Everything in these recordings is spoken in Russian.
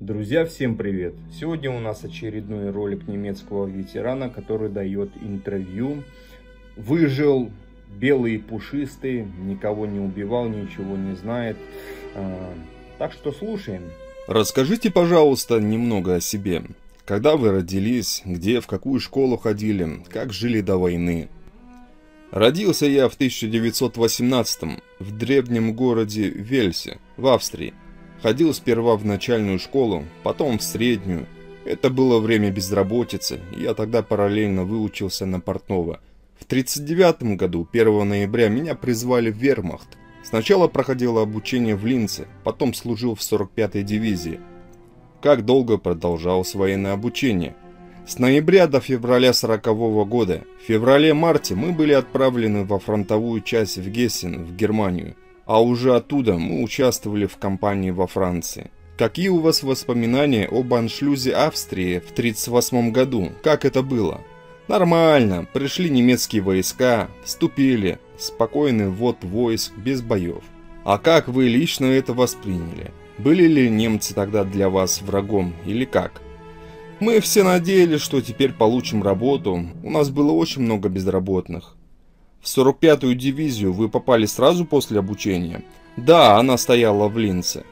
Друзья, всем привет! Сегодня у нас очередной ролик немецкого ветерана, который дает интервью. Выжил, белый и пушистый, никого не убивал, ничего не знает. А, так что слушаем. Расскажите, пожалуйста, немного о себе. Когда вы родились, где, в какую школу ходили, как жили до войны? Родился я в 1918 в древнем городе Вельсе, в Австрии. Ходил сперва в начальную школу, потом в среднюю. Это было время безработицы, я тогда параллельно выучился на портного. В 1939 году, 1 ноября, меня призвали в вермахт. Сначала проходило обучение в Линце, потом служил в 45-й дивизии. Как долго продолжалось военное обучение? С ноября до февраля 40 -го года. В феврале-марте мы были отправлены во фронтовую часть в Гессен, в Германию – а уже оттуда мы участвовали в кампании во Франции. Какие у вас воспоминания об аншлюзе Австрии в 1938 году? Как это было? Нормально, пришли немецкие войска, вступили, спокойный ввод войск, без боев. А как вы лично это восприняли? Были ли немцы тогда для вас врагом или как? Мы все надеялись, что теперь получим работу, у нас было очень много безработных. В 45-ю дивизию вы попали сразу после обучения? Да, она стояла в Линце.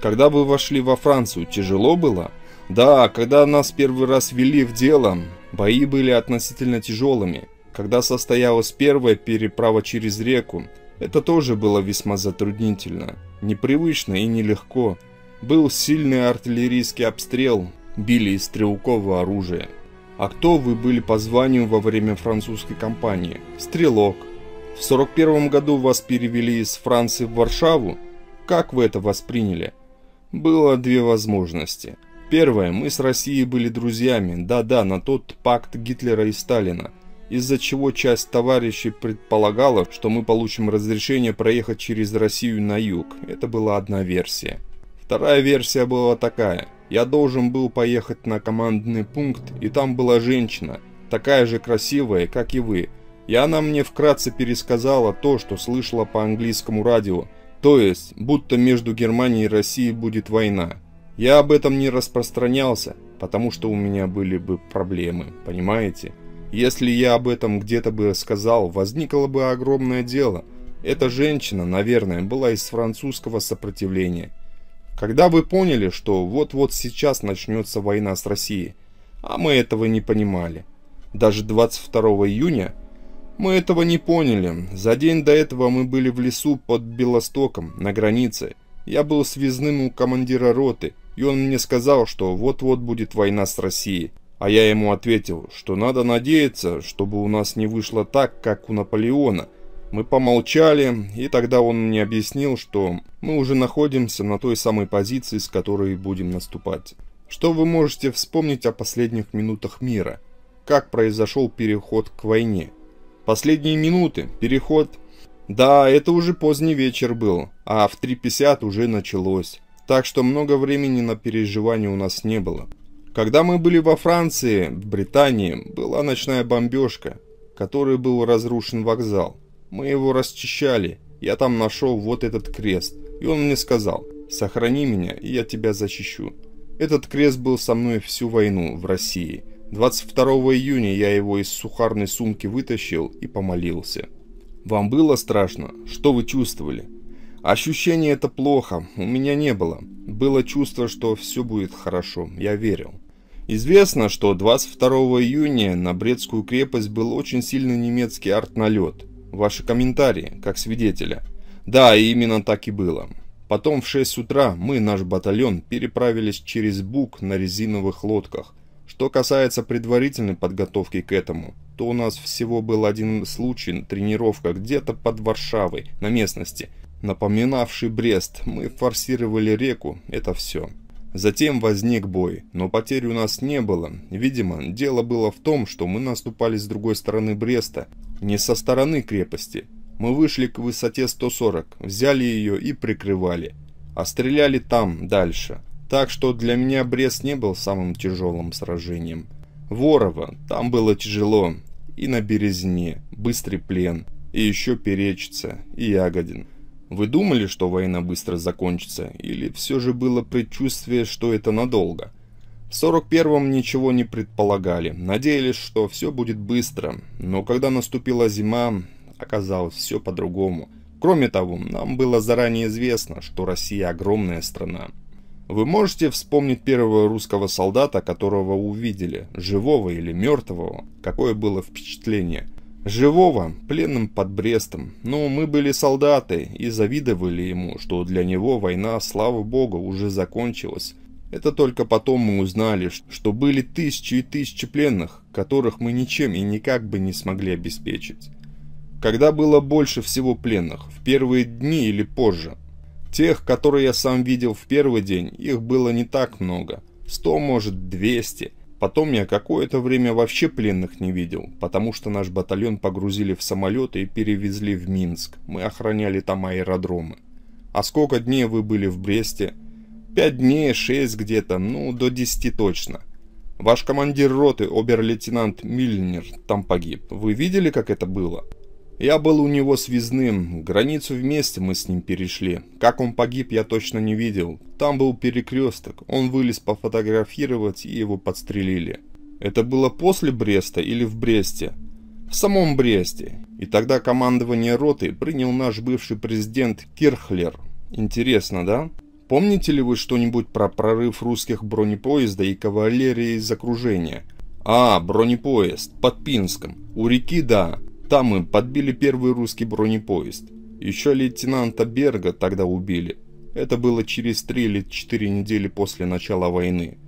Когда вы вошли во Францию, тяжело было? Да, когда нас первый раз вели в дело, бои были относительно тяжелыми. Когда состоялась первая переправа через реку, это тоже было весьма затруднительно, непривычно и нелегко. Был сильный артиллерийский обстрел, били из стрелкового оружия. А кто вы были по званию во время французской кампании? Стрелок. В 41 году вас перевели из Франции в Варшаву? Как вы это восприняли? Было две возможности. Первое, мы с Россией были друзьями, да-да, на тот пакт Гитлера и Сталина, из-за чего часть товарищей предполагала, что мы получим разрешение проехать через Россию на юг. Это была одна версия. Вторая версия была такая. Я должен был поехать на командный пункт, и там была женщина, такая же красивая, как и вы. И она мне вкратце пересказала то, что слышала по английскому радио, то есть, будто между Германией и Россией будет война. Я об этом не распространялся, потому что у меня были бы проблемы, понимаете? Если я об этом где-то бы сказал, возникло бы огромное дело. Эта женщина, наверное, была из французского сопротивления. Когда вы поняли, что вот-вот сейчас начнется война с Россией, а мы этого не понимали. Даже 22 июня мы этого не поняли. За день до этого мы были в лесу под Белостоком, на границе. Я был связным у командира роты, и он мне сказал, что вот-вот будет война с Россией. А я ему ответил, что надо надеяться, чтобы у нас не вышло так, как у Наполеона, мы помолчали, и тогда он мне объяснил, что мы уже находимся на той самой позиции, с которой будем наступать. Что вы можете вспомнить о последних минутах мира? Как произошел переход к войне? Последние минуты, переход... Да, это уже поздний вечер был, а в 3.50 уже началось. Так что много времени на переживания у нас не было. Когда мы были во Франции, в Британии, была ночная бомбежка, которой был разрушен вокзал. Мы его расчищали. Я там нашел вот этот крест. И он мне сказал, сохрани меня, и я тебя защищу. Этот крест был со мной всю войну в России. 22 июня я его из сухарной сумки вытащил и помолился. Вам было страшно? Что вы чувствовали? Ощущение это плохо, у меня не было. Было чувство, что все будет хорошо, я верил. Известно, что 22 июня на Брестскую крепость был очень сильный немецкий артналет ваши комментарии, как свидетеля. Да, именно так и было. Потом в 6 утра мы, наш батальон, переправились через Бук на резиновых лодках. Что касается предварительной подготовки к этому, то у нас всего был один случай, тренировка где-то под Варшавой, на местности, напоминавший Брест. Мы форсировали реку, это все. Затем возник бой, но потерь у нас не было. Видимо, дело было в том, что мы наступали с другой стороны Бреста, не со стороны крепости. Мы вышли к высоте 140, взяли ее и прикрывали. А стреляли там, дальше. Так что для меня Брест не был самым тяжелым сражением. Ворово, там было тяжело. И на Березне, быстрый плен, и еще Перечица, и Ягодин. Вы думали, что война быстро закончится, или все же было предчувствие, что это надолго? В 41-м ничего не предполагали, надеялись, что все будет быстро, но когда наступила зима, оказалось все по-другому. Кроме того, нам было заранее известно, что Россия огромная страна. Вы можете вспомнить первого русского солдата, которого увидели, живого или мертвого? Какое было впечатление? Живого, пленным под Брестом. Но мы были солдаты и завидовали ему, что для него война, слава богу, уже закончилась. Это только потом мы узнали, что были тысячи и тысячи пленных, которых мы ничем и никак бы не смогли обеспечить. Когда было больше всего пленных, в первые дни или позже? Тех, которые я сам видел в первый день, их было не так много. 100, может, 200. Потом я какое-то время вообще пленных не видел, потому что наш батальон погрузили в самолеты и перевезли в Минск. Мы охраняли там аэродромы. А сколько дней вы были в Бресте? Пять дней, шесть где-то, ну, до десяти точно. Ваш командир роты, обер-лейтенант Мильнер, там погиб. Вы видели, как это было? Я был у него связным, границу вместе мы с ним перешли. Как он погиб, я точно не видел. Там был перекресток, он вылез пофотографировать и его подстрелили. Это было после Бреста или в Бресте? В самом Бресте. И тогда командование роты принял наш бывший президент Кирхлер. Интересно, да? Помните ли вы что-нибудь про прорыв русских бронепоезда и кавалерии из окружения? А, бронепоезд, под Пинском. У реки, да. Там мы подбили первый русский бронепоезд. Еще лейтенанта Берга тогда убили. Это было через три или четыре недели после начала войны.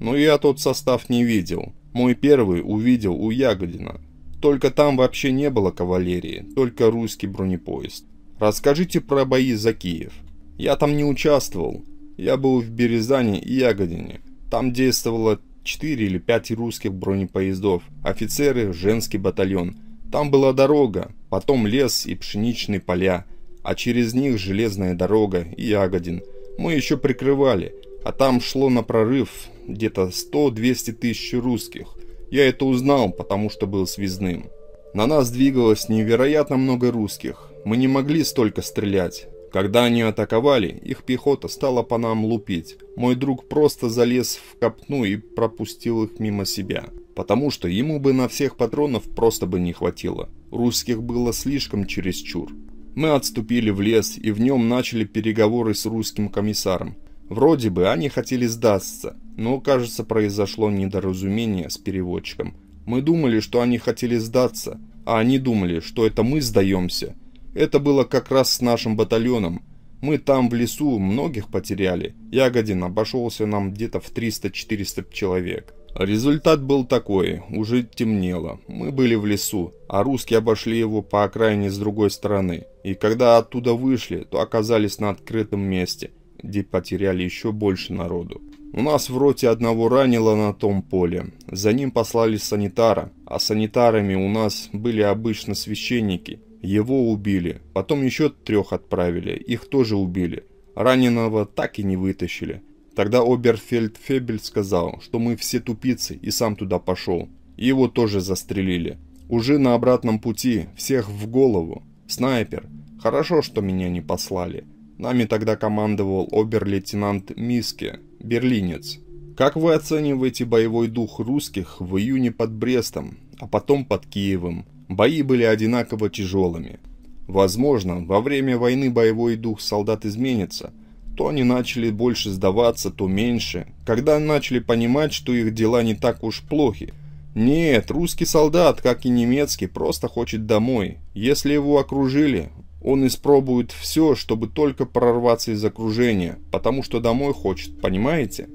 Но я тот состав не видел. Мой первый увидел у Ягодина. Только там вообще не было кавалерии, только русский бронепоезд. Расскажите про бои за Киев. Я там не участвовал. Я был в Березане и Ягодине. Там действовало 4 или 5 русских бронепоездов, офицеры, женский батальон. Там была дорога, потом лес и пшеничные поля, а через них железная дорога и Ягодин. Мы еще прикрывали, а там шло на прорыв где-то 100-200 тысяч русских. Я это узнал, потому что был связным. На нас двигалось невероятно много русских. Мы не могли столько стрелять. Когда они атаковали, их пехота стала по нам лупить. Мой друг просто залез в копну и пропустил их мимо себя, потому что ему бы на всех патронов просто бы не хватило. Русских было слишком чересчур. Мы отступили в лес и в нем начали переговоры с русским комиссаром. Вроде бы они хотели сдастся, но, кажется, произошло недоразумение с переводчиком. Мы думали, что они хотели сдаться, а они думали, что это мы сдаемся, это было как раз с нашим батальоном. Мы там в лесу многих потеряли. Ягодин обошелся нам где-то в 300-400 человек. Результат был такой, уже темнело, мы были в лесу, а русские обошли его по окраине с другой стороны, и когда оттуда вышли, то оказались на открытом месте, где потеряли еще больше народу. У нас в роте одного ранило на том поле, за ним послали санитара, а санитарами у нас были обычно священники, его убили. Потом еще трех отправили. Их тоже убили. Раненого так и не вытащили. Тогда Оберфельдфебель сказал, что мы все тупицы и сам туда пошел. его тоже застрелили. Уже на обратном пути, всех в голову. Снайпер. Хорошо, что меня не послали. Нами тогда командовал обер-лейтенант Миске, берлинец. Как вы оцениваете боевой дух русских в июне под Брестом, а потом под Киевом? Бои были одинаково тяжелыми. Возможно, во время войны боевой дух солдат изменится. То они начали больше сдаваться, то меньше. Когда начали понимать, что их дела не так уж плохи. Нет, русский солдат, как и немецкий, просто хочет домой. Если его окружили, он испробует все, чтобы только прорваться из окружения, потому что домой хочет, понимаете?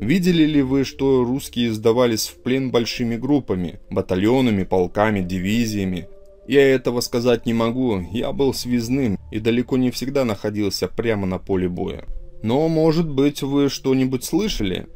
Видели ли вы, что русские сдавались в плен большими группами, батальонами, полками, дивизиями? Я этого сказать не могу, я был связным и далеко не всегда находился прямо на поле боя. Но, может быть, вы что-нибудь слышали?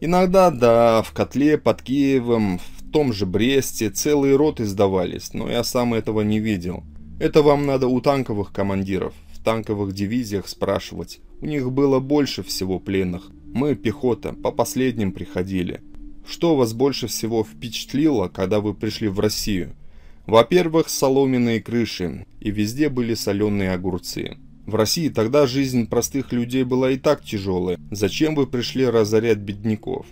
Иногда, да, в котле под Киевом, в том же Бресте целые роты сдавались, но я сам этого не видел. Это вам надо у танковых командиров, в танковых дивизиях спрашивать. У них было больше всего пленных. Мы, пехота, по последним приходили. Что вас больше всего впечатлило, когда вы пришли в Россию? Во-первых, соломенные крыши, и везде были соленые огурцы. В России тогда жизнь простых людей была и так тяжелая. Зачем вы пришли разорять бедняков?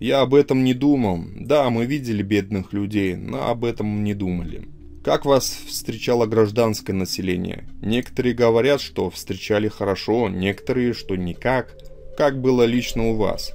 Я об этом не думал. Да, мы видели бедных людей, но об этом не думали. Как вас встречало гражданское население? Некоторые говорят, что встречали хорошо, некоторые, что никак – как было лично у вас.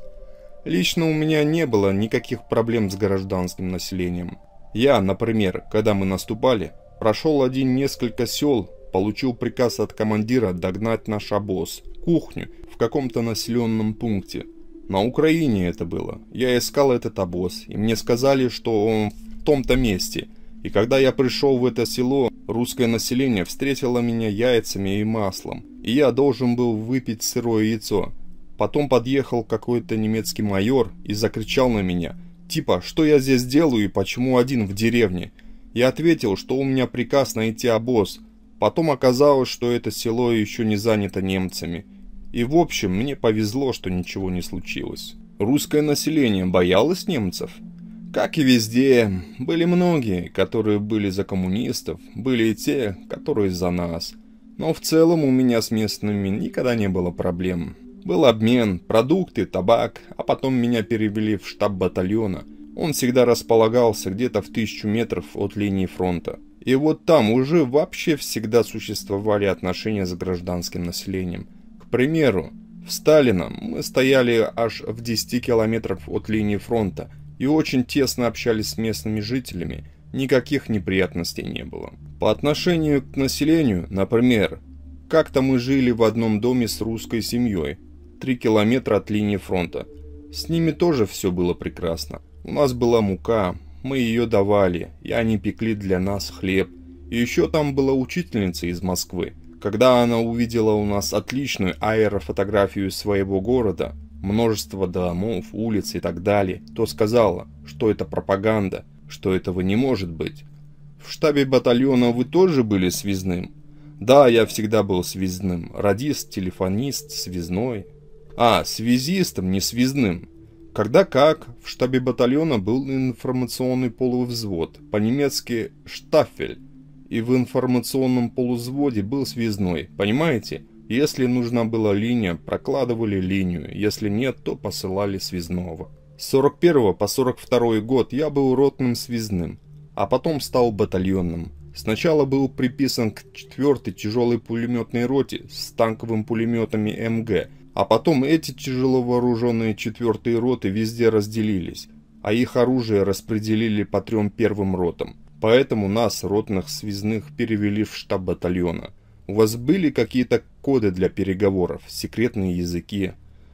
Лично у меня не было никаких проблем с гражданским населением. Я, например, когда мы наступали, прошел один несколько сел, получил приказ от командира догнать наш обоз, кухню, в каком-то населенном пункте. На Украине это было. Я искал этот обоз, и мне сказали, что он в том-то месте. И когда я пришел в это село, русское население встретило меня яйцами и маслом. И я должен был выпить сырое яйцо. Потом подъехал какой-то немецкий майор и закричал на меня, типа, что я здесь делаю и почему один в деревне. Я ответил, что у меня приказ найти обоз. Потом оказалось, что это село еще не занято немцами. И в общем, мне повезло, что ничего не случилось. Русское население боялось немцев? Как и везде, были многие, которые были за коммунистов, были и те, которые за нас. Но в целом у меня с местными никогда не было проблем. Был обмен, продукты, табак, а потом меня перевели в штаб батальона. Он всегда располагался где-то в тысячу метров от линии фронта. И вот там уже вообще всегда существовали отношения с гражданским населением. К примеру, в Сталина мы стояли аж в 10 километров от линии фронта и очень тесно общались с местными жителями, никаких неприятностей не было. По отношению к населению, например, как-то мы жили в одном доме с русской семьей, 3 километра от линии фронта. С ними тоже все было прекрасно. У нас была мука, мы ее давали, и они пекли для нас хлеб. И еще там была учительница из Москвы. Когда она увидела у нас отличную аэрофотографию своего города, множество домов, улиц и так далее, то сказала, что это пропаганда, что этого не может быть. В штабе батальона вы тоже были связным? Да, я всегда был связным. Радист, телефонист, связной, а связистом, не связным. Когда как, в штабе батальона был информационный полувзвод, по-немецки «штафель», и в информационном полузводе был связной, понимаете? Если нужна была линия, прокладывали линию, если нет, то посылали связного. С 41 по 42 год я был ротным связным, а потом стал батальонным. Сначала был приписан к 4 тяжелой пулеметной роте с танковым пулеметами МГ – а потом эти тяжело вооруженные четвертые роты везде разделились, а их оружие распределили по трем первым ротам. Поэтому нас, ротных связных, перевели в штаб батальона. У вас были какие-то коды для переговоров, секретные языки?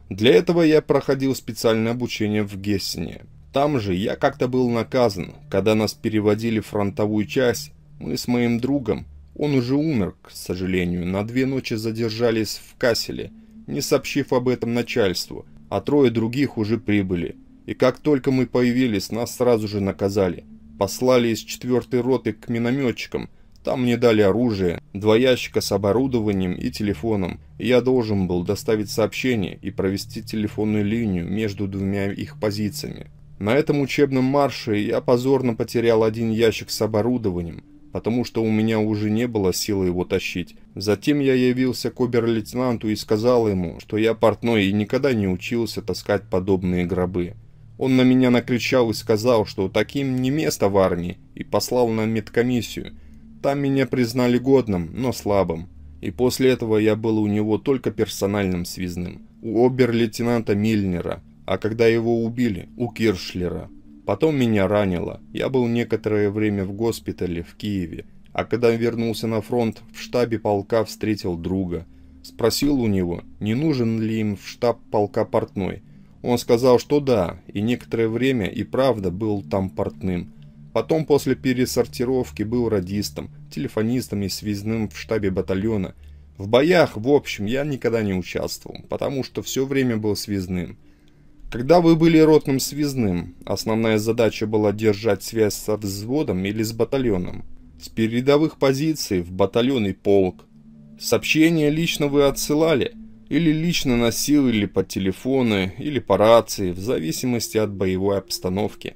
Для этого я проходил специальное обучение в Гессене. Там же я как-то был наказан, когда нас переводили в фронтовую часть, мы с моим другом, он уже умер, к сожалению, на две ночи задержались в Касселе – не сообщив об этом начальству, а трое других уже прибыли. И как только мы появились, нас сразу же наказали. Послали из четвертой роты к минометчикам. Там мне дали оружие, два ящика с оборудованием и телефоном. И я должен был доставить сообщение и провести телефонную линию между двумя их позициями. На этом учебном марше я позорно потерял один ящик с оборудованием, потому что у меня уже не было силы его тащить. Затем я явился к обер-лейтенанту и сказал ему, что я портной и никогда не учился таскать подобные гробы. Он на меня накричал и сказал, что таким не место в армии, и послал на медкомиссию. Там меня признали годным, но слабым. И после этого я был у него только персональным связным. У обер-лейтенанта Мильнера, а когда его убили, у Киршлера. Потом меня ранило. Я был некоторое время в госпитале в Киеве, а когда вернулся на фронт, в штабе полка встретил друга. Спросил у него, не нужен ли им в штаб полка портной. Он сказал, что да, и некоторое время и правда был там портным. Потом после пересортировки был радистом, телефонистом и связным в штабе батальона. В боях, в общем, я никогда не участвовал, потому что все время был связным. Когда вы были ротным связным, основная задача была держать связь со взводом или с батальоном. С передовых позиций в батальон и полк. Сообщения лично вы отсылали, или лично носили по телефону, или по рации, в зависимости от боевой обстановки.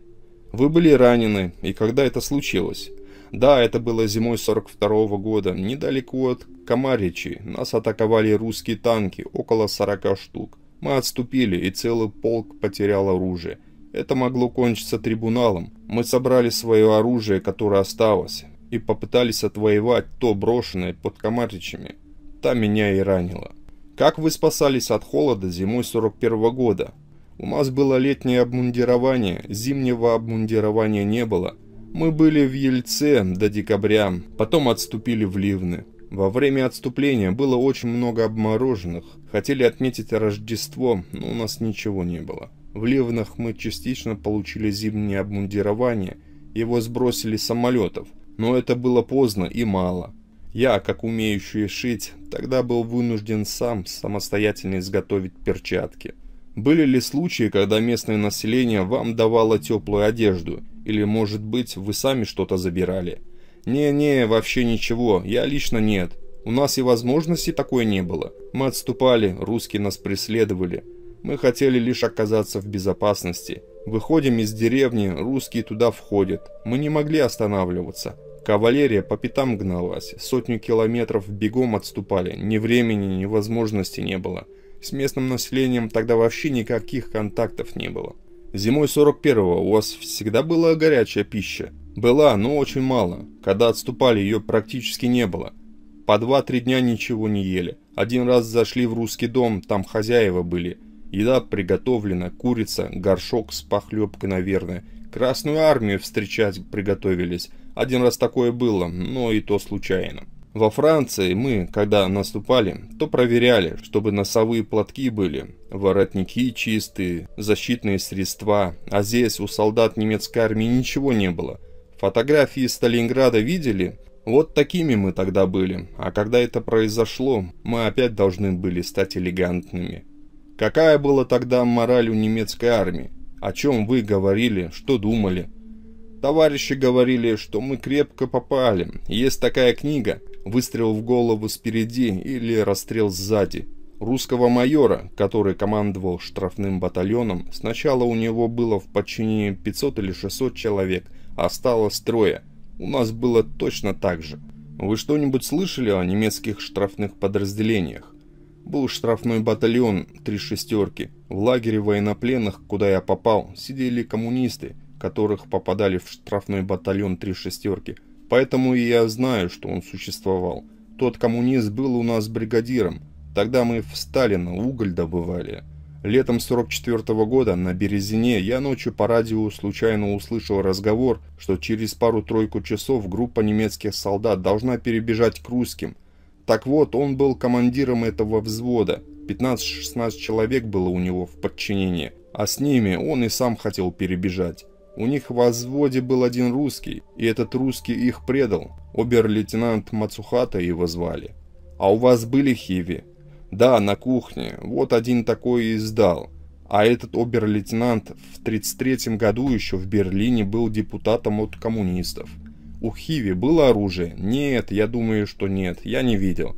Вы были ранены, и когда это случилось? Да, это было зимой 42 года, недалеко от Комаричи. Нас атаковали русские танки, около 40 штук. Мы отступили, и целый полк потерял оружие. Это могло кончиться трибуналом. Мы собрали свое оружие, которое осталось, и попытались отвоевать то брошенное под Камаричами. Та меня и ранило. Как вы спасались от холода зимой 41 -го года? У нас было летнее обмундирование, зимнего обмундирования не было. Мы были в Ельце до декабря, потом отступили в Ливны. Во время отступления было очень много обмороженных. Хотели отметить Рождество, но у нас ничего не было. В Ливнах мы частично получили зимнее обмундирование, его сбросили с самолетов, но это было поздно и мало. Я, как умеющий шить, тогда был вынужден сам самостоятельно изготовить перчатки. Были ли случаи, когда местное население вам давало теплую одежду, или, может быть, вы сами что-то забирали – «Не-не, вообще ничего, я лично нет. У нас и возможности такой не было. Мы отступали, русские нас преследовали. Мы хотели лишь оказаться в безопасности. Выходим из деревни, русские туда входят. Мы не могли останавливаться. Кавалерия по пятам гналась, сотню километров бегом отступали, ни времени, ни возможности не было. С местным населением тогда вообще никаких контактов не было. Зимой 41-го у вас всегда была горячая пища. Была, но очень мало. Когда отступали, ее практически не было. По два-три дня ничего не ели. Один раз зашли в русский дом, там хозяева были. Еда приготовлена, курица, горшок с похлебкой, наверное. Красную армию встречать приготовились. Один раз такое было, но и то случайно. Во Франции мы, когда наступали, то проверяли, чтобы носовые платки были, воротники чистые, защитные средства, а здесь у солдат немецкой армии ничего не было – Фотографии Сталинграда видели? Вот такими мы тогда были, а когда это произошло, мы опять должны были стать элегантными. Какая была тогда мораль у немецкой армии? О чем вы говорили, что думали? Товарищи говорили, что мы крепко попали. Есть такая книга «Выстрел в голову спереди» или «Расстрел сзади». Русского майора, который командовал штрафным батальоном, сначала у него было в подчинении 500 или 600 человек – осталось трое. У нас было точно так же. Вы что-нибудь слышали о немецких штрафных подразделениях? Был штрафной батальон «Три шестерки». В лагере военнопленных, куда я попал, сидели коммунисты, которых попадали в штрафной батальон «Три шестерки». Поэтому и я знаю, что он существовал. Тот коммунист был у нас бригадиром. Тогда мы в Сталина уголь добывали. Летом 44 -го года на Березине я ночью по радио случайно услышал разговор, что через пару-тройку часов группа немецких солдат должна перебежать к русским. Так вот, он был командиром этого взвода. 15-16 человек было у него в подчинении, а с ними он и сам хотел перебежать. У них в взводе был один русский, и этот русский их предал. Обер-лейтенант Мацухата его звали. «А у вас были хиви?» Да, на кухне. Вот один такой и сдал. А этот обер-лейтенант в 1933 году еще в Берлине был депутатом от коммунистов. У Хиви было оружие? Нет, я думаю, что нет. Я не видел.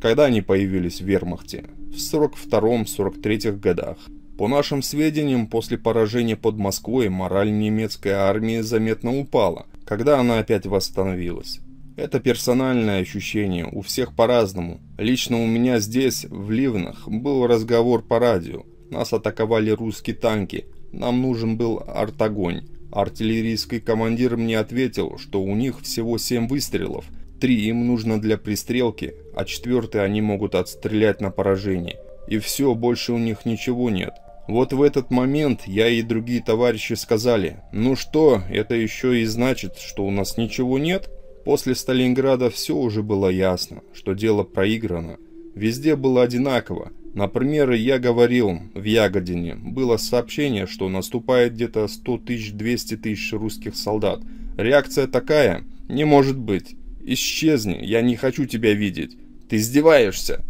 Когда они появились в вермахте? В 42-43 годах. По нашим сведениям, после поражения под Москвой мораль немецкой армии заметно упала, когда она опять восстановилась. Это персональное ощущение, у всех по-разному. Лично у меня здесь, в Ливнах, был разговор по радио. Нас атаковали русские танки. Нам нужен был артогонь. Артиллерийский командир мне ответил, что у них всего 7 выстрелов. Три им нужно для пристрелки, а четвертый они могут отстрелять на поражение. И все, больше у них ничего нет. Вот в этот момент я и другие товарищи сказали, ну что, это еще и значит, что у нас ничего нет? После Сталинграда все уже было ясно, что дело проиграно. Везде было одинаково. Например, я говорил, в Ягодине было сообщение, что наступает где-то 100 тысяч, 200 тысяч русских солдат. Реакция такая, не может быть. Исчезни, я не хочу тебя видеть. Ты издеваешься.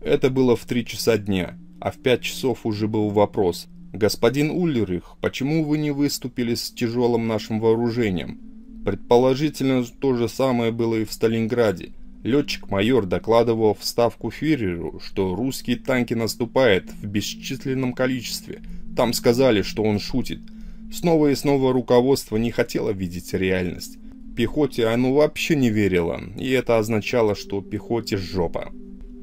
Это было в 3 часа дня, а в 5 часов уже был вопрос. Господин Уллерих, почему вы не выступили с тяжелым нашим вооружением? Предположительно, то же самое было и в Сталинграде. Летчик-майор докладывал в ставку фюреру, что русские танки наступают в бесчисленном количестве. Там сказали, что он шутит. Снова и снова руководство не хотело видеть реальность. Пехоте оно вообще не верило, и это означало, что пехоте жопа.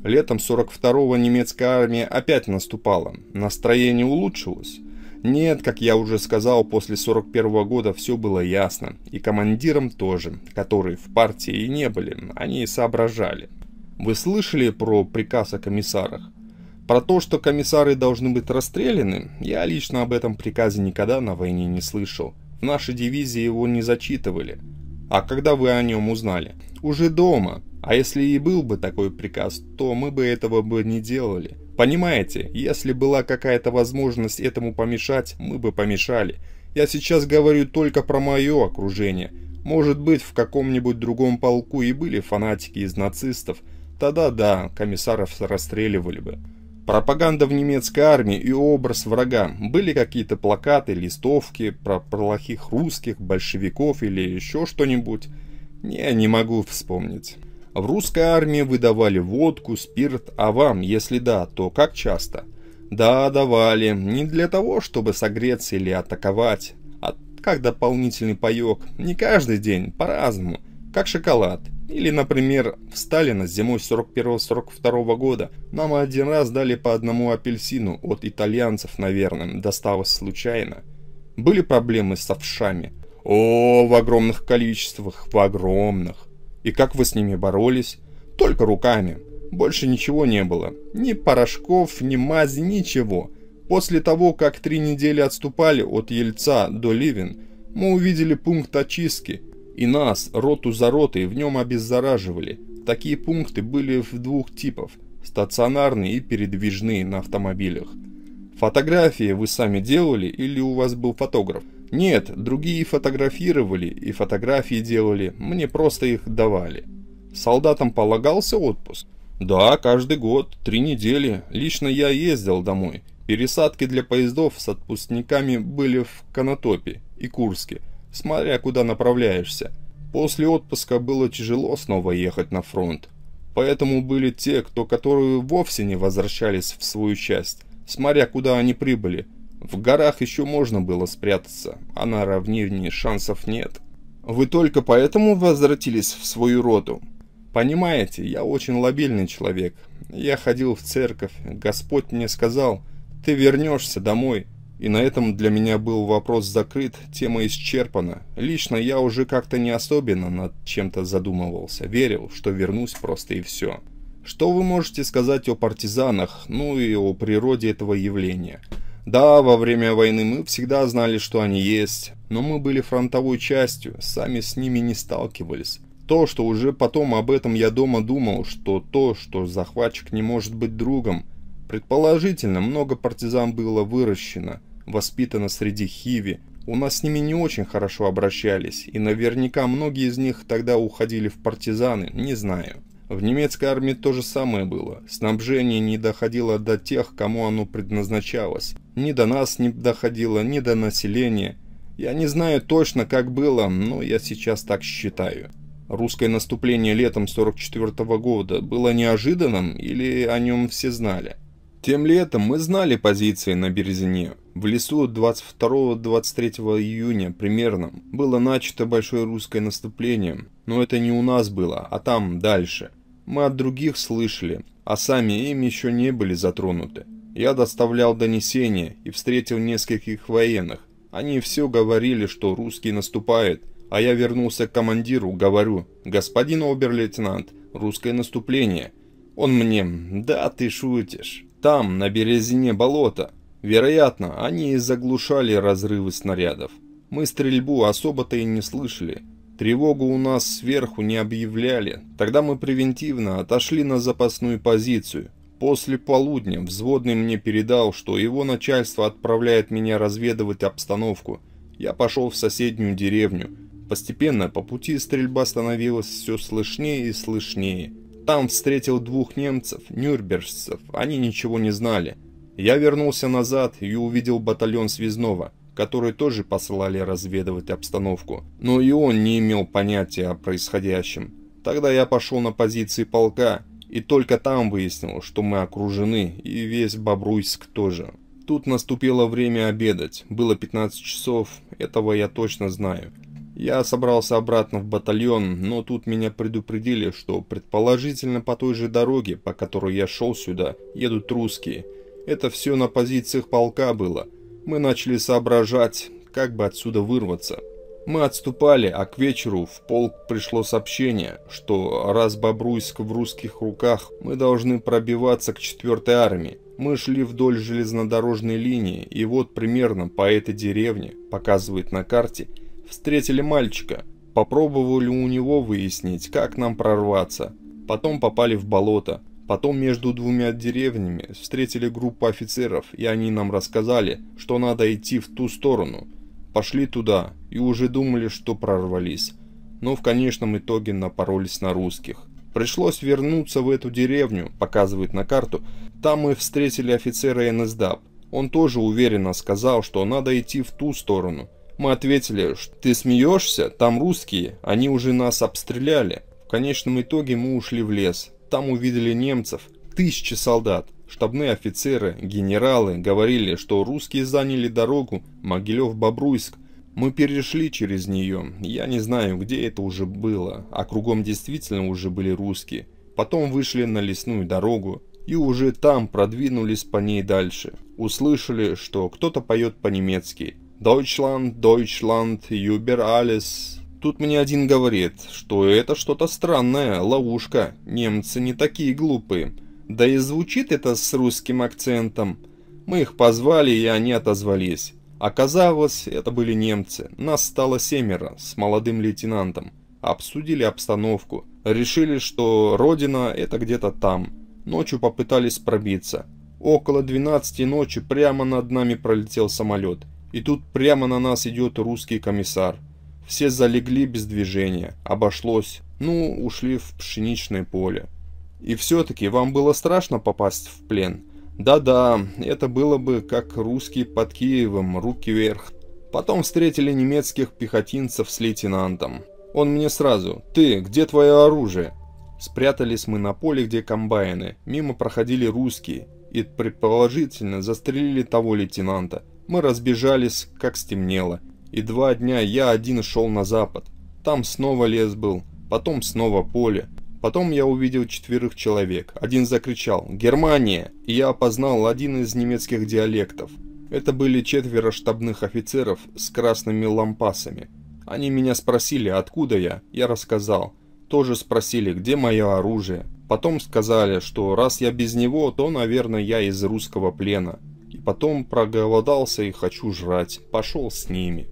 Летом 42-го немецкая армия опять наступала. Настроение улучшилось. Нет, как я уже сказал, после 41 -го года все было ясно. И командирам тоже, которые в партии и не были, они и соображали. Вы слышали про приказ о комиссарах? Про то, что комиссары должны быть расстреляны, я лично об этом приказе никогда на войне не слышал. В нашей дивизии его не зачитывали. А когда вы о нем узнали? Уже дома. А если и был бы такой приказ, то мы бы этого бы не делали. Понимаете, если была какая-то возможность этому помешать, мы бы помешали. Я сейчас говорю только про мое окружение. Может быть, в каком-нибудь другом полку и были фанатики из нацистов. Тогда да, комиссаров расстреливали бы. Пропаганда в немецкой армии и образ врага. Были какие-то плакаты, листовки про плохих русских, большевиков или еще что-нибудь? Не, не могу вспомнить. В русской армии выдавали водку, спирт, а вам, если да, то как часто? Да, давали, не для того, чтобы согреться или атаковать, а как дополнительный паёк, не каждый день, по-разному, как шоколад. Или, например, в Сталина зимой 41-42 года нам один раз дали по одному апельсину от итальянцев, наверное, досталось случайно. Были проблемы с овшами. О, в огромных количествах, в огромных. И как вы с ними боролись? Только руками. Больше ничего не было. Ни порошков, ни мази, ничего. После того, как три недели отступали от Ельца до Ливен, мы увидели пункт очистки. И нас, роту за ротой, в нем обеззараживали. Такие пункты были в двух типов. Стационарные и передвижные на автомобилях. Фотографии вы сами делали или у вас был фотограф? Нет, другие фотографировали и фотографии делали, мне просто их давали. Солдатам полагался отпуск? Да, каждый год, три недели. Лично я ездил домой. Пересадки для поездов с отпускниками были в Конотопе и Курске, смотря куда направляешься. После отпуска было тяжело снова ехать на фронт. Поэтому были те, кто которые вовсе не возвращались в свою часть, смотря куда они прибыли – в горах еще можно было спрятаться, а на равнине шансов нет. Вы только поэтому возвратились в свою роту? Понимаете, я очень лобильный человек. Я ходил в церковь, Господь мне сказал, ты вернешься домой. И на этом для меня был вопрос закрыт, тема исчерпана. Лично я уже как-то не особенно над чем-то задумывался, верил, что вернусь просто и все. Что вы можете сказать о партизанах, ну и о природе этого явления? Да, во время войны мы всегда знали, что они есть, но мы были фронтовой частью, сами с ними не сталкивались. То, что уже потом об этом я дома думал, что то, что захватчик не может быть другом. Предположительно, много партизан было выращено, воспитано среди хиви. У нас с ними не очень хорошо обращались, и наверняка многие из них тогда уходили в партизаны, не знаю. В немецкой армии то же самое было. Снабжение не доходило до тех, кому оно предназначалось ни до нас не доходило, ни до населения. Я не знаю точно, как было, но я сейчас так считаю. Русское наступление летом 44 года было неожиданным или о нем все знали? Тем летом мы знали позиции на Березине. В лесу 22-23 июня примерно было начато большое русское наступление, но это не у нас было, а там дальше. Мы от других слышали, а сами им еще не были затронуты. Я доставлял донесения и встретил нескольких военных. Они все говорили, что русский наступает, а я вернулся к командиру, говорю, господин обер-лейтенант, русское наступление. Он мне, да ты шутишь, там, на березине болота. Вероятно, они и заглушали разрывы снарядов. Мы стрельбу особо-то и не слышали. Тревогу у нас сверху не объявляли. Тогда мы превентивно отошли на запасную позицию, После полудня взводный мне передал, что его начальство отправляет меня разведывать обстановку. Я пошел в соседнюю деревню. Постепенно по пути стрельба становилась все слышнее и слышнее. Там встретил двух немцев, нюрнбергцев, они ничего не знали. Я вернулся назад и увидел батальон Связного, который тоже посылали разведывать обстановку, но и он не имел понятия о происходящем. Тогда я пошел на позиции полка и только там выяснилось, что мы окружены, и весь Бобруйск тоже. Тут наступило время обедать, было 15 часов, этого я точно знаю. Я собрался обратно в батальон, но тут меня предупредили, что предположительно по той же дороге, по которой я шел сюда, едут русские. Это все на позициях полка было. Мы начали соображать, как бы отсюда вырваться. Мы отступали, а к вечеру в полк пришло сообщение, что раз Бобруйск в русских руках, мы должны пробиваться к 4 армии. Мы шли вдоль железнодорожной линии, и вот примерно по этой деревне, показывает на карте, встретили мальчика. Попробовали у него выяснить, как нам прорваться. Потом попали в болото. Потом между двумя деревнями встретили группу офицеров, и они нам рассказали, что надо идти в ту сторону – пошли туда и уже думали, что прорвались. Но в конечном итоге напоролись на русских. Пришлось вернуться в эту деревню, показывает на карту. Там мы встретили офицера НСДАП. Он тоже уверенно сказал, что надо идти в ту сторону. Мы ответили, что ты смеешься, там русские, они уже нас обстреляли. В конечном итоге мы ушли в лес. Там увидели немцев, тысячи солдат. Штабные офицеры, генералы говорили, что русские заняли дорогу Могилев-Бобруйск. Мы перешли через нее, я не знаю, где это уже было, а кругом действительно уже были русские. Потом вышли на лесную дорогу и уже там продвинулись по ней дальше. Услышали, что кто-то поет по-немецки. «Deutschland, Deutschland, über alles». Тут мне один говорит, что это что-то странное, ловушка, немцы не такие глупые. Да и звучит это с русским акцентом. Мы их позвали, и они отозвались. Оказалось, это были немцы. Нас стало семеро с молодым лейтенантом. Обсудили обстановку. Решили, что родина это где-то там. Ночью попытались пробиться. Около 12 ночи прямо над нами пролетел самолет. И тут прямо на нас идет русский комиссар. Все залегли без движения. Обошлось. Ну, ушли в пшеничное поле. И все-таки вам было страшно попасть в плен? Да-да, это было бы как русские под Киевом, руки вверх. Потом встретили немецких пехотинцев с лейтенантом. Он мне сразу «Ты, где твое оружие?» Спрятались мы на поле, где комбайны. Мимо проходили русские и, предположительно, застрелили того лейтенанта. Мы разбежались, как стемнело. И два дня я один шел на запад. Там снова лес был, потом снова поле. Потом я увидел четверых человек. Один закричал «Германия!» и я опознал один из немецких диалектов. Это были четверо штабных офицеров с красными лампасами. Они меня спросили, откуда я. Я рассказал. Тоже спросили, где мое оружие. Потом сказали, что раз я без него, то, наверное, я из русского плена. И потом проголодался и хочу жрать. Пошел с ними.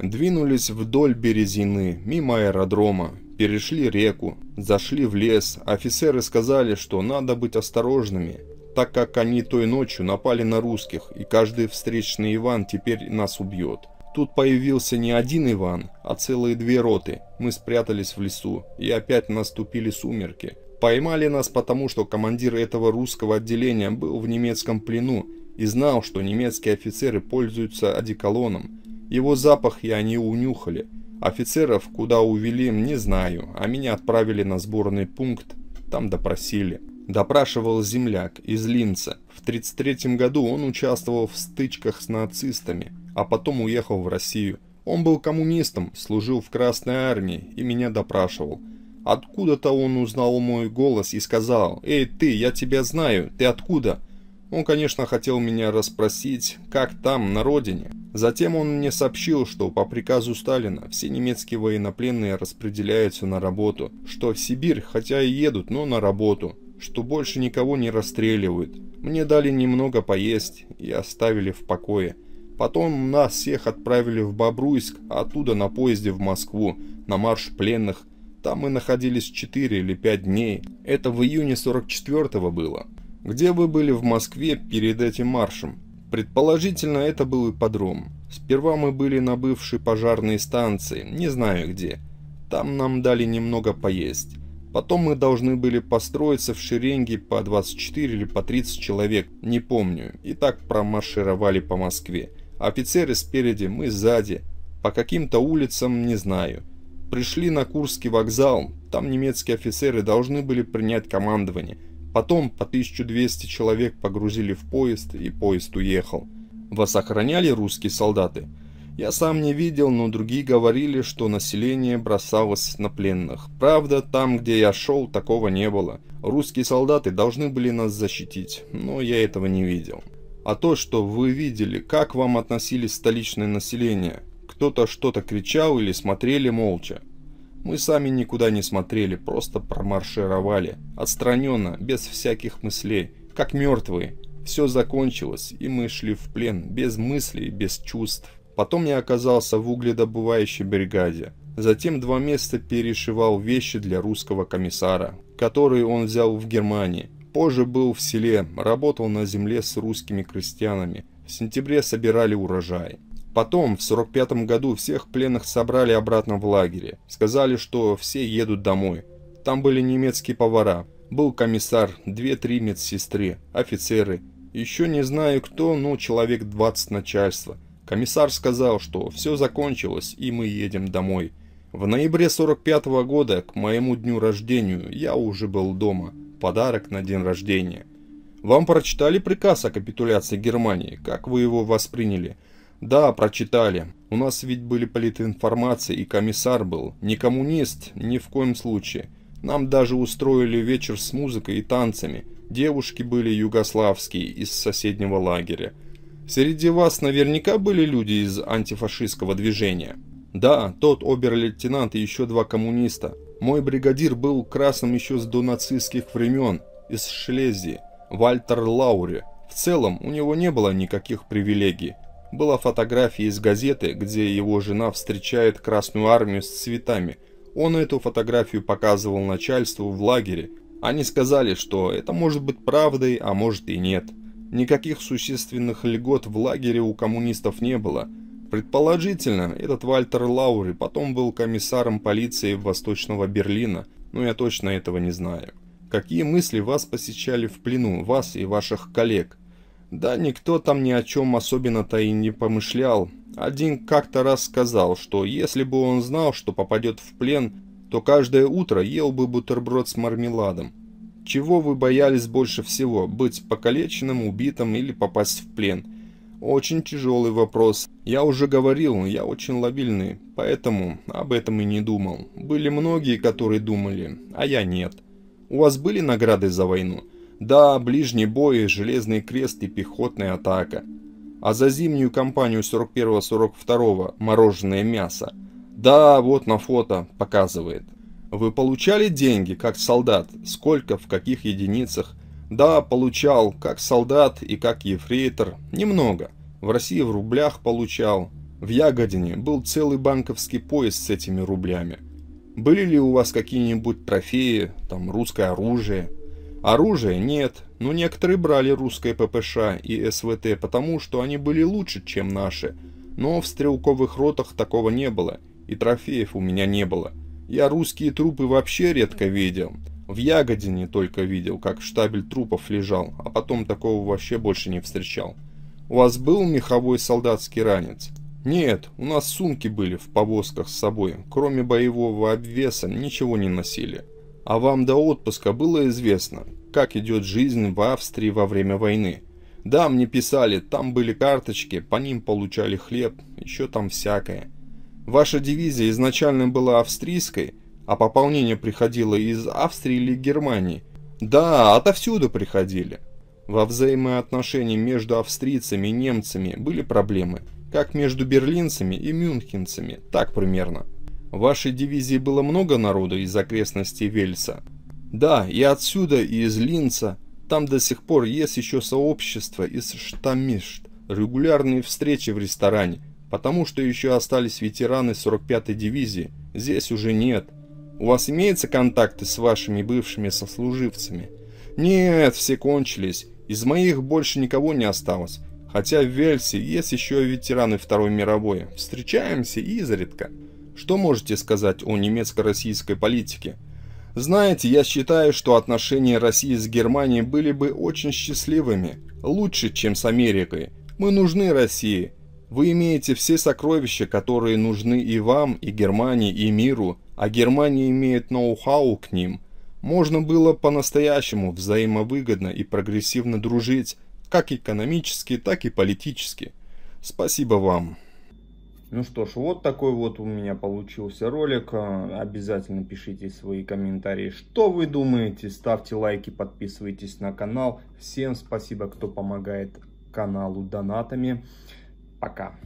Двинулись вдоль Березины, мимо аэродрома. Перешли реку, зашли в лес. Офицеры сказали, что надо быть осторожными, так как они той ночью напали на русских, и каждый встречный Иван теперь нас убьет. Тут появился не один Иван, а целые две роты. Мы спрятались в лесу, и опять наступили сумерки. Поймали нас потому, что командир этого русского отделения был в немецком плену и знал, что немецкие офицеры пользуются одеколоном. Его запах и они унюхали. Офицеров куда увели, не знаю, а меня отправили на сборный пункт, там допросили. Допрашивал земляк из Линца. В 1933 году он участвовал в стычках с нацистами, а потом уехал в Россию. Он был коммунистом, служил в Красной Армии и меня допрашивал. Откуда-то он узнал мой голос и сказал, «Эй, ты, я тебя знаю, ты откуда?» Он, конечно, хотел меня расспросить, как там, на родине. Затем он мне сообщил, что по приказу Сталина все немецкие военнопленные распределяются на работу, что в Сибирь хотя и едут, но на работу, что больше никого не расстреливают. Мне дали немного поесть и оставили в покое. Потом нас всех отправили в Бобруйск, а оттуда на поезде в Москву, на марш пленных. Там мы находились 4 или 5 дней. Это в июне 44-го было. Где вы были в Москве перед этим маршем? Предположительно, это был ипподром. Сперва мы были на бывшей пожарной станции, не знаю где. Там нам дали немного поесть. Потом мы должны были построиться в шеренге по 24 или по 30 человек, не помню, и так промаршировали по Москве. Офицеры спереди, мы сзади, по каким-то улицам, не знаю. Пришли на Курский вокзал, там немецкие офицеры должны были принять командование – Потом по 1200 человек погрузили в поезд, и поезд уехал. Вас охраняли русские солдаты? Я сам не видел, но другие говорили, что население бросалось на пленных. Правда, там, где я шел, такого не было. Русские солдаты должны были нас защитить, но я этого не видел. А то, что вы видели, как вам относились столичное население? Кто-то что-то кричал или смотрели молча? Мы сами никуда не смотрели, просто промаршировали, отстраненно, без всяких мыслей, как мертвые. Все закончилось, и мы шли в плен, без мыслей, без чувств. Потом я оказался в угледобывающей бригаде. Затем два места перешивал вещи для русского комиссара, которые он взял в Германии. Позже был в селе, работал на земле с русскими крестьянами. В сентябре собирали урожай. Потом, в 45 году, всех пленных собрали обратно в лагере. Сказали, что все едут домой. Там были немецкие повара, был комиссар, две-три медсестры, офицеры. Еще не знаю кто, но человек 20 начальства. Комиссар сказал, что все закончилось и мы едем домой. В ноябре 45 -го года, к моему дню рождения, я уже был дома. Подарок на день рождения. Вам прочитали приказ о капитуляции Германии? Как вы его восприняли? Да, прочитали. У нас ведь были политинформации и комиссар был. Не коммунист, ни в коем случае. Нам даже устроили вечер с музыкой и танцами. Девушки были югославские из соседнего лагеря. Среди вас наверняка были люди из антифашистского движения. Да, тот обер-лейтенант и еще два коммуниста. Мой бригадир был красным еще с донацистских времен, из Шлезии, Вальтер Лаури. В целом у него не было никаких привилегий была фотография из газеты, где его жена встречает Красную Армию с цветами. Он эту фотографию показывал начальству в лагере. Они сказали, что это может быть правдой, а может и нет. Никаких существенных льгот в лагере у коммунистов не было. Предположительно, этот Вальтер Лаури потом был комиссаром полиции Восточного Берлина, но я точно этого не знаю. Какие мысли вас посещали в плену, вас и ваших коллег? Да никто там ни о чем особенно-то и не помышлял. Один как-то раз сказал, что если бы он знал, что попадет в плен, то каждое утро ел бы бутерброд с мармеладом. Чего вы боялись больше всего, быть покалеченным, убитым или попасть в плен? Очень тяжелый вопрос. Я уже говорил, я очень лобильный, поэтому об этом и не думал. Были многие, которые думали, а я нет. У вас были награды за войну? Да, ближний бой, железный крест и пехотная атака. А за зимнюю кампанию 41-42 мороженое мясо. Да, вот на фото показывает. Вы получали деньги, как солдат? Сколько, в каких единицах? Да, получал, как солдат и как ефрейтор. Немного. В России в рублях получал. В Ягодине был целый банковский поезд с этими рублями. Были ли у вас какие-нибудь трофеи, там русское оружие? Оружия нет, но некоторые брали русское ППШ и СВТ, потому что они были лучше, чем наши. Но в стрелковых ротах такого не было, и трофеев у меня не было. Я русские трупы вообще редко видел. В Ягодине только видел, как штабель трупов лежал, а потом такого вообще больше не встречал. У вас был меховой солдатский ранец? Нет, у нас сумки были в повозках с собой, кроме боевого обвеса ничего не носили. А вам до отпуска было известно, как идет жизнь в Австрии во время войны. Да, мне писали, там были карточки, по ним получали хлеб, еще там всякое. Ваша дивизия изначально была австрийской, а пополнение приходило из Австрии или Германии. Да, отовсюду приходили. Во взаимоотношениях между австрийцами и немцами были проблемы, как между берлинцами и мюнхенцами, так примерно. В вашей дивизии было много народу из окрестностей Вельса? Да, и отсюда, и из Линца. Там до сих пор есть еще сообщество из Штамишт. Регулярные встречи в ресторане, потому что еще остались ветераны 45-й дивизии. Здесь уже нет. У вас имеются контакты с вашими бывшими сослуживцами? Нет, все кончились. Из моих больше никого не осталось. Хотя в Вельсе есть еще ветераны Второй мировой. Встречаемся изредка. Что можете сказать о немецко-российской политике? Знаете, я считаю, что отношения России с Германией были бы очень счастливыми, лучше, чем с Америкой. Мы нужны России. Вы имеете все сокровища, которые нужны и вам, и Германии, и миру, а Германия имеет ноу-хау к ним. Можно было по-настоящему взаимовыгодно и прогрессивно дружить, как экономически, так и политически. Спасибо вам. Ну что ж, вот такой вот у меня получился ролик. Э, обязательно пишите свои комментарии, что вы думаете. Ставьте лайки, подписывайтесь на канал. Всем спасибо, кто помогает каналу донатами. Пока.